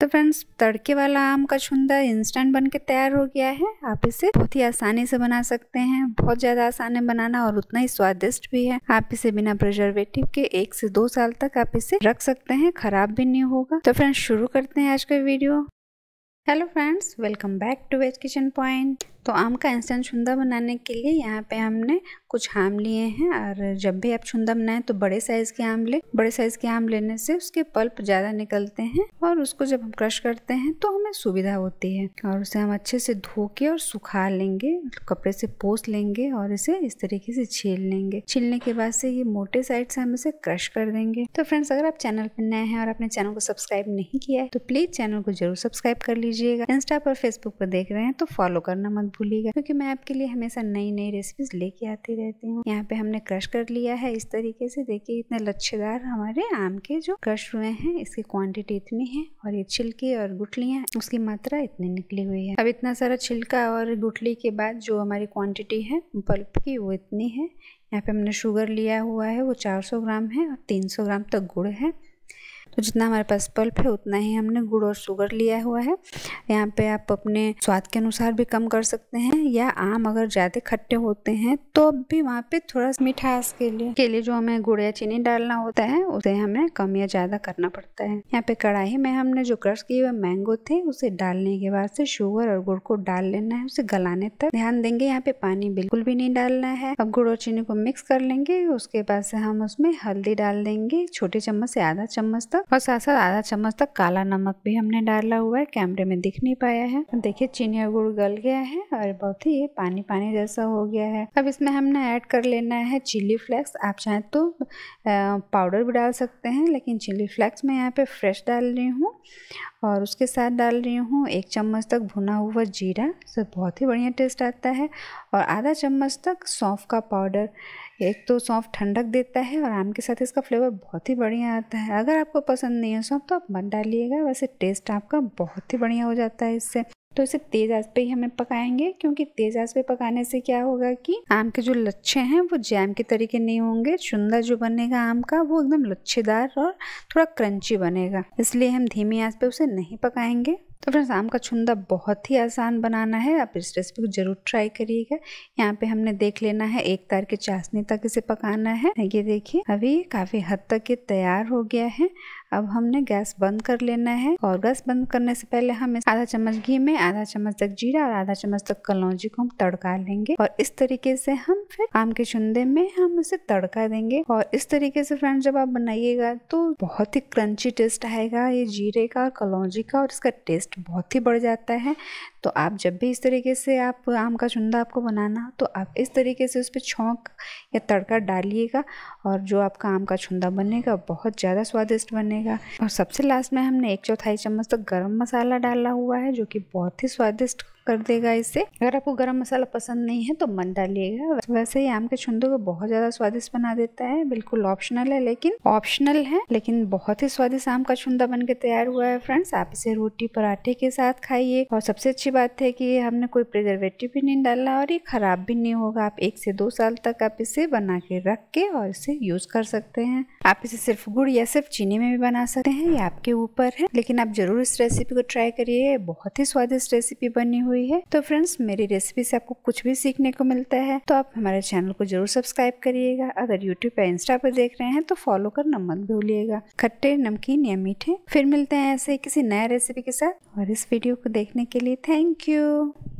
तो फ्रेंड्स तड़के वाला आम का छुंदा इंस्टेंट बन के तैयार हो गया है आप इसे बहुत ही आसानी से बना सकते हैं बहुत ज़्यादा आसान है बनाना और उतना ही स्वादिष्ट भी है आप इसे बिना प्रिजर्वेटिव के एक से दो साल तक आप इसे रख सकते हैं खराब भी नहीं होगा तो फ्रेंड्स शुरू करते हैं आज का video hello friends welcome back to veg kitchen point तो आम का इंस्टेंट छुंदा बनाने के लिए यहाँ पे हमने कुछ आम लिए हैं और जब भी आप छुंदा बनाएं तो बड़े साइज़ के आम लें बड़े साइज़ के आम लेने से उसके पल्प ज़्यादा निकलते हैं और उसको जब हम क्रश करते हैं तो हमें सुविधा होती है और उसे हम अच्छे से धो के और सुखा लेंगे कपड़े से पोस लेंगे और इसे इस तरीके से छील लेंगे छीलने के बाद से ये मोटे साइड से हम इसे क्रश कर देंगे तो फ्रेंड्स अगर आप चैनल पर नए हैं और आपने चैनल को सब्सक्राइब नहीं किया है तो प्लीज़ चैनल को जरूर सब्सक्राइब कर लीजिएगा इंस्टा पर फेसबुक पर देख रहे हैं तो फॉलो करना मत भूलिएगा क्योंकि मैं आपके लिए हमेशा नई नई रेसिपीज लेके आती रहती हूँ यहाँ पे हमने क्रश कर लिया है इस तरीके से देखिए इतने लच्छेदार हमारे आम के जो क्रश हुए हैं इसकी क्वांटिटी इतनी है और ये छिलके और गुटलियाँ उसकी मात्रा इतनी निकली हुई है अब इतना सारा छिलका और गुठली के बाद जो हमारी क्वांटिटी है पल्प की वो इतनी है यहाँ पे हमने शुगर लिया हुआ है वो 400 ग्राम है और 300 ग्राम तक गुड़ है तो जितना हमारे पास पल्प है उतना ही हमने गुड़ और शुगर लिया हुआ है यहाँ पे आप अपने स्वाद के अनुसार भी कम कर सकते हैं या आम अगर ज़्यादा खट्टे होते हैं तो भी वहाँ पे थोड़ा मिठास के लिए के लिए जो हमें गुड़ या चीनी डालना होता है उसे हमें कम या ज़्यादा करना पड़ता है यहाँ पे कढ़ाई में हमने जो क्रश किए हुए मैंगो थे उसे डालने के बाद से शुगर और गुड़ को डाल लेना है उसे गलाने तक ध्यान देंगे यहाँ पे पानी बिल्कुल भी नहीं डालना है अब गुड़ और चीनी को मिक्स कर लेंगे उसके बाद से हम उसमें हल्दी डाल देंगे छोटे चम्मच से आधा चम्मच तक और साथ साथ आधा चम्मच तक काला नमक भी हमने डाला हुआ है कैमरे में दिख नहीं पाया है देखिए चीनी और गुड़ गल गया है और बहुत ही पानी पानी जैसा हो गया है अब इसमें हमने ऐड कर लेना है चिली फ्लेक्स आप चाहें तो पाउडर भी डाल सकते हैं लेकिन चिली फ्लेक्स मैं यहाँ पे फ्रेश डाल रही हूँ और उसके साथ डाल रही हूँ एक चम्मच तक भुना हुआ जीरा से बहुत ही बढ़िया टेस्ट आता है और आधा चम्मच तक सौंफ का पाउडर एक तो सौंफ ठंडक देता है और आम के साथ इसका फ्लेवर बहुत ही बढ़िया आता है अगर आपको पसंद नहीं है सौंफ तो आप मत डालिएगा वैसे टेस्ट आपका बहुत ही बढ़िया हो जाता है इससे तो इसे तेज आंच पे ही हमें पकाएंगे क्योंकि तेज आंच पे पकाने से क्या होगा कि आम के जो लच्छे हैं वो जैम के तरीके नहीं होंगे चुंदा जो बनेगा आम का वो एकदम लच्छेदार और थोड़ा क्रंची बनेगा इसलिए हम धीमी आंच पे उसे नहीं पकाएंगे तो फ्रेंड्स आम का छुंदा बहुत ही आसान बनाना है आप इस रेसिपी को जरूर ट्राई करिएगा यहाँ पे हमने देख लेना है एक तार के चाशनी तक इसे पकाना है ये देखिए अभी काफ़ी हद तक ये तैयार हो गया है अब हमने गैस बंद कर लेना है और गैस बंद करने से पहले हम आधा चम्मच घी में आधा चम्मच तक जीरा और आधा चम्मच तक कलौजी को हम तड़का लेंगे और इस तरीके से हम फिर आम के चुंदे में हम इसे तड़का देंगे और इस तरीके से फ्रेंड्स जब आप बनाइएगा तो बहुत ही क्रंची टेस्ट आएगा ये जीरे का और कलौजी का और इसका टेस्ट बहुत ही बढ़ जाता है तो आप जब भी इस तरीके से आप आम का चुंदा आपको बनाना तो आप इस तरीके से उस पर छोंक या तड़का डालिएगा और जो आपका आम का चुंदा बनेगा बहुत ज़्यादा स्वादिष्ट बनेगा और सबसे लास्ट में हमने एक चौथाई चम्मच तक तो गर्म मसाला डाला हुआ है जो कि बहुत ही स्वादिष्ट कर देगा इसे अगर आपको गरम मसाला पसंद नहीं है तो मन डालिएगा वैसे ही आम के छुंदों को बहुत ज़्यादा स्वादिष्ट बना देता है बिल्कुल ऑप्शनल है लेकिन ऑप्शनल है लेकिन बहुत ही स्वादिष्ट आम का छुंदा बन के तैयार हुआ है फ्रेंड्स आप इसे रोटी पराठे के साथ खाइए और सबसे अच्छी बात है कि हमने कोई प्रिजर्वेटिव भी नहीं डाला और ये ख़राब भी नहीं होगा आप एक से दो साल तक आप इसे बना के रख के और इसे यूज़ कर सकते हैं आप इसे सिर्फ गुड़ या सिर्फ चीनी में भी बना सकते हैं ये आपके ऊपर है लेकिन आप ज़रूर इस रेसिपी को ट्राई करिए बहुत ही स्वादिष्ट रेसिपी बनी हुई है तो फ्रेंड्स मेरी रेसिपी से आपको कुछ भी सीखने को मिलता है तो आप हमारे चैनल को जरूर सब्सक्राइब करिएगा अगर यूट्यूब या इंस्टा पर देख रहे हैं तो फॉलो करना मत भूलिएगा खट्टे नमकीन या मीठे फिर मिलते हैं ऐसे किसी नया रेसिपी के साथ और इस वीडियो को देखने के लिए थैंक Thank you.